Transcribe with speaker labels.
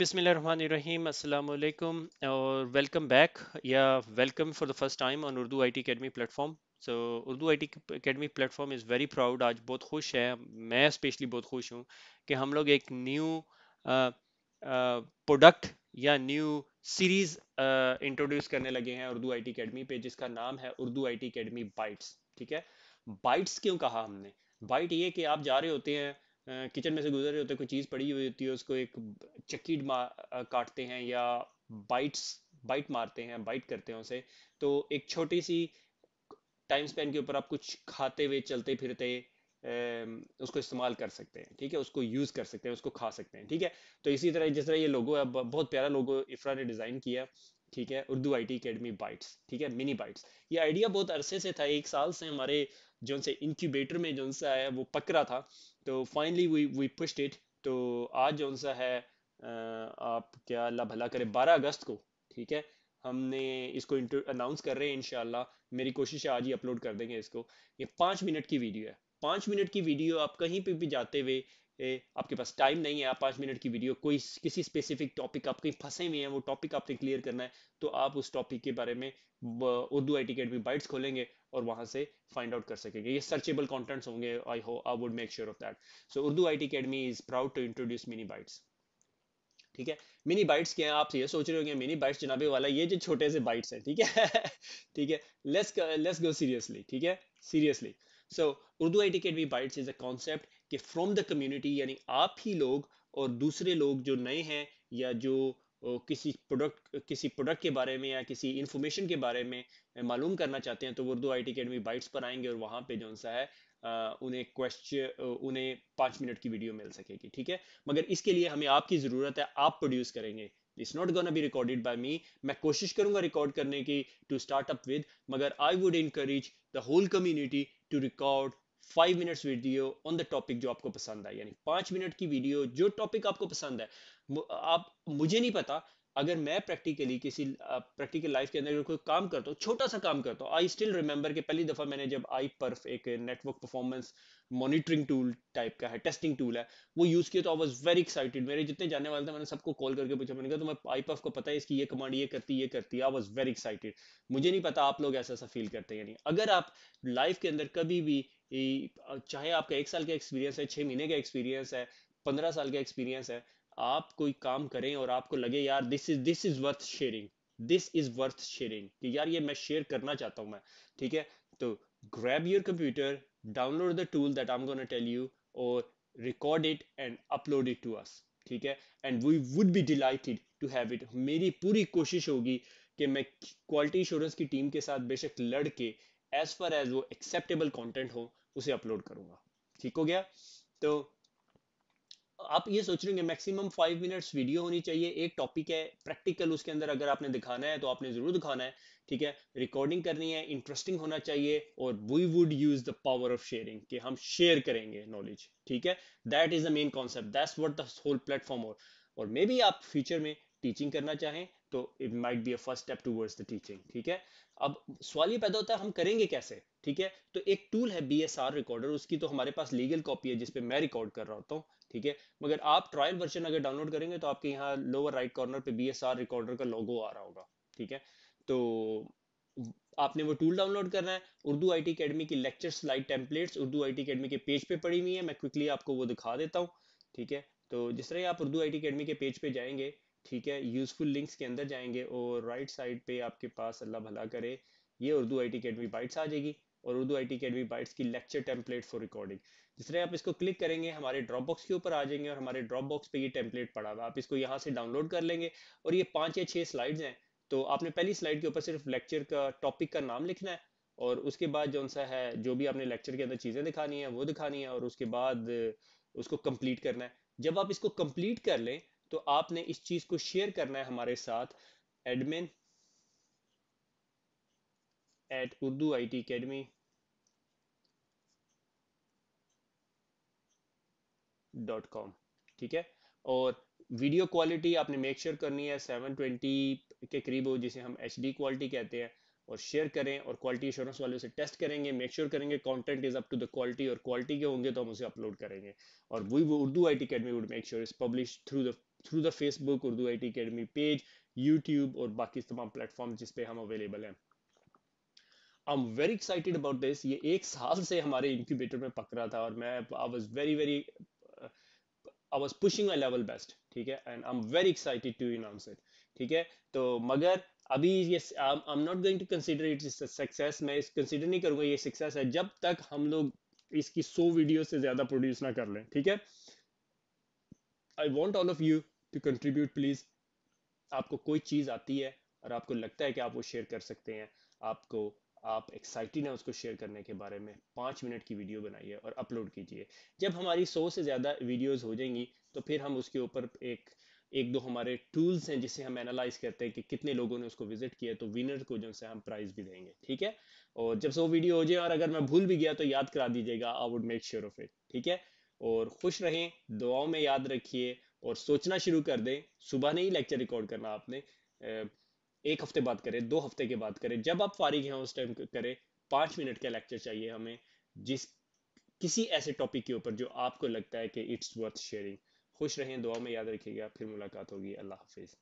Speaker 1: बिसमीम अल्लाम और वेलकम बैक या welcome for the first time on Urdu IT academy platform so Urdu IT academy platform is very proud आज बहुत खुश है मैं स्पेशली बहुत खुश हूँ कि हम लोग एक न्यू प्रोडक्ट या न्यू सीरीज़ इंट्रोड्यूस करने लगे हैं उर्दू आईटी एकेडमी पे जिसका नाम है उर्दू आईटी एकेडमी बाइट्स ठीक है बाइट्स क्यों कहा हमने बाइट ये कि आप जा रहे होते हैं किचन में से गुजर रहे होते हैं कोई चीज़ पड़ी हुई होती है उसको एक चक्की काटते हैं या बाइट्स बाइट मारते हैं बाइट करते हैं उसे तो एक छोटी सी टाइम स्पेन के ऊपर आप कुछ खाते हुए चलते फिरते उसको इस्तेमाल कर सकते हैं ठीक है उसको यूज़ कर सकते हैं उसको खा सकते हैं ठीक है तो इसी तरह जिस तरह ये लोगो है बहुत प्यारा लोगो इफ्रा ने डिज़ाइन किया ठीक है उर्दू आईटी एकेडमी बाइट्स ठीक है मिनी बाइट्स ये आइडिया बहुत अरसे से था एक साल से हमारे जो से इंक्यूबेटर में जो सा है वो पक रहा था तो finally we we pushed it तो आज जो सा है आप क्या अल्लाह भला करे 12 अगस्त को ठीक है हमने इसको अनाउंस कर रहे हैं इन मेरी कोशिश है आज ही अपलोड कर देंगे इसको ये पाँच मिनट की वीडियो है पाँच मिनट की वीडियो आप कहीं पर भी जाते हुए आपके पास टाइम नहीं है आप पाँच मिनट की वीडियो कोई किसी स्पेसिफिक टॉपिक आप कहीं फंसे हुए हैं वो टॉपिक आपने क्लियर करना है तो आप उस टॉपिक के बारे में उर्दू आई एटिकेट में बाइट्स खोलेंगे और वहां से फाइंड आउट कर सकेंगे ये सर्चेबल कॉन्टेंट्स होंगे आई हो I would make sure of that so Urdu IT academy is proud to introduce mini bytes ठीक है मिनी बाइट्स क्या है आप ये सोच रहे होंगे मिनी बाइट्स जनाबे वाला ये जो छोटे से बाइट्स हैं ठीक है ठीक है लेट्स लेट्स गो सीरियसली ठीक है seriously so Urdu IT academy bytes is a concept कि फ्रॉम द कम्युनिटी यानी आप ही लोग और दूसरे लोग जो नए हैं या जो किसी प्रोडक्ट किसी प्रोडक्ट के बारे में या किसी इन्फॉर्मेशन के बारे में मालूम करना चाहते हैं तो Urdu IT academy bytes पर आएंगे और वहाँ पे जो सा है उन्हें क्वेश्चन उन्हें पाँच मिनट की वीडियो मिल सकेगी ठीक है मगर इसके लिए हमें आपकी ज़रूरत है आप प्रोड्यूस करेंगे it's not gonna be recorded by me मैं कोशिश करूंगा रिकॉर्ड करने की टू स्टार्टअप विद मगर I would encourage the whole community to record five minutes video on the topic जो आपको पसंद है यानी पांच मिनट की वीडियो जो टॉपिक आपको पसंद है आप मुझे नहीं पता अगर मैं प्रैक्टिकली किसी प्रैक्टिकल लाइफ के अंदर कोई काम करता हूँ छोटा सा काम करता हूँ आई स्टिल रिमेंबर कि पहली दफ़ा मैंने जब आई परफ एक network performance monitoring tool type का है टेस्टिंग टूल है वो यूज़ किया तो आई वॉज वेरी एक्साइटेड मेरे जितने जाने वाले थे मैंने सबको कॉल करके पूछा मैंने कहा तो मैं आई पर्फ को पता है इसकी ये कमांड ये करती ये करती आई वॉज वेरी एक्साइटेड मुझे नहीं पता आप लोग ऐसा ऐसा फील करते हैं अगर आप लाइफ के अंदर कभी भी चाहे आपका एक साल का एक्सपीरियंस है छः महीने का एक्सपीरियंस है पंद्रह साल का एक्सपीरियंस है आप कोई काम करें और आपको लगे यार this is this is worth sharing this is worth sharing कि यार ये मैं शेयर करना चाहता हूं मैं ठीक है तो grab your computer download the tool that I am gonna tell you और record it and upload it to us ठीक है and we would be delighted to have it मेरी पूरी कोशिश होगी कि मैं क्वालिटी इंश्योरेंस की टीम के साथ बेशक लड़ के एज फार एज वो एक्सेप्टेबल कॉन्टेंट हो उसे अपलोड करूंगा ठीक हो गया तो आप ये सोच रहे मैक्सिमम फाइव मिनट्स वीडियो होनी चाहिए एक टॉपिक है प्रैक्टिकल उसके अंदर अगर आपने दिखाना है तो आपने जरूर दिखाना है ठीक है रिकॉर्डिंग करनी है इंटरेस्टिंग होना चाहिए और we would use the power of sharing कि हम शेयर करेंगे नॉलेज ठीक है that is the main concept that's what the whole platform और, और मे बी आप फ्यूचर में टीचिंग करना चाहें तो it might be a first step towards the teaching ठीक है अब सवाल ये पैदा होता है हम करेंगे कैसे ठीक है तो एक टूल है बी एस आर रिकॉर्डर उसकी तो हमारे पास लीगल कॉपी है जिसपे मैं रिकॉर्ड कर रहा होता हूँ ठीक है मगर आप ट्रायल वर्जन अगर डाउनलोड करेंगे तो आपके यहाँ लोअर राइट कॉर्नर पे बी रिकॉर्डर का लोगो आ रहा होगा ठीक है तो आपने वो टूल डाउनलोड करना है उर्दू आई टी अकेडमी की lecture slide templates Urdu IT academy के पेज पे पड़ी हुई है मैं क्विकली आपको वो दिखा देता हूँ ठीक है तो जिस तरह आप उर्दू आई टी अकेडमी के पेज पे जाएंगे ठीक है यूजफुल लिंक्स के अंदर जाएंगे और राइट साइड पे आपके पास अल्लाह भला करे ये Urdu IT academy bytes आ जाएगी और Urdu IT academy bytes की लेक्चर टेम्पलेट फॉर रिकॉर्डिंग जिस तरह आप इसको क्लिक करेंगे हमारे ड्रॉप बॉक्स के ऊपर आ जाएंगे और हमारे ड्रॉप बॉक्स पे ये टेम्पलेट पड़ा हुआ आप इसको यहाँ से डाउनलोड कर लेंगे और ये पाँच या छः स्लाइड्स हैं तो आपने पहली स्लाइड के ऊपर सिर्फ लेक्चर का टॉपिक का नाम लिखना है और उसके बाद जो सा है जो भी आपने लेक्चर के अंदर चीज़ें दिखानी है वो दिखानी है और उसके बाद उसको कम्प्लीट करना है जब आप इसको कम्प्लीट कर लें तो आपने इस चीज़ को शेयर करना है हमारे साथ admin at Urdu IT academy dot com ठीक है और वीडियो क्वालिटी आपने मेक श्योर sure करनी है 720 के करीब हो जिसे हम एच क्वालिटी कहते हैं और शेयर करें और क्वालिटी इंश्योरेंस वाले उसे टेस्ट करेंगे मेक श्योर sure करेंगे content is up to the quality और क्वालिटी के होंगे तो हम उसे अपलोड करेंगे और वी वो Urdu IT academy would make sure is publish through the through the Facebook Urdu IT academy page YouTube और बाकी तमाम प्लेटफॉर्म जिसपे हम अवेलेबल हैं I am very excited about this ये एक साल से हमारे इंक्यूबेटर में पक रहा था और मैं I was very very I was pushing I level best ठीक है and I am very excited to announce it ठीक है तो मगर अभी ये I am not going to consider it is success मैं इस कंसिडर नहीं करूंगा ये सक्सेस है जब तक हम लोग इसकी सो वीडियो से ज़्यादा प्रोड्यूस ना कर लें ठीक है I want all of you to contribute please आपको कोई चीज़ आती है और आपको लगता है कि आप वो शेयर कर सकते हैं आपको आप एक्साइटेड हैं उसको शेयर करने के बारे में पाँच मिनट की वीडियो बनाइए और अपलोड कीजिए जब हमारी सौ से ज़्यादा वीडियोस हो जाएंगी तो फिर हम उसके ऊपर एक एक दो हमारे टूल्स हैं जिसे हम एनालाइज करते हैं कि कितने लोगों ने उसको विजिट किया तो विनर को जो से हम प्राइज भी देंगे ठीक है और जब सौ वीडियो हो जाए और अगर मैं भूल भी गया तो याद करा दीजिएगा I would make sure of it ठीक है और खुश रहें दुआओं में याद रखिए और सोचना शुरू कर दें सुबह नहीं लेक्चर रिकॉर्ड करना आपने एक हफ्ते बाद करें दो हफ्ते के बाद करें जब आप फारिग हैं उस टाइम करें पाँच मिनट का लेक्चर चाहिए हमें जिस किसी ऐसे टॉपिक के ऊपर जो आपको लगता है कि इट्स वर्थ शेयरिंग खुश रहें दुआ में याद रखिएगा फिर मुलाकात होगी अल्लाह हाफिज़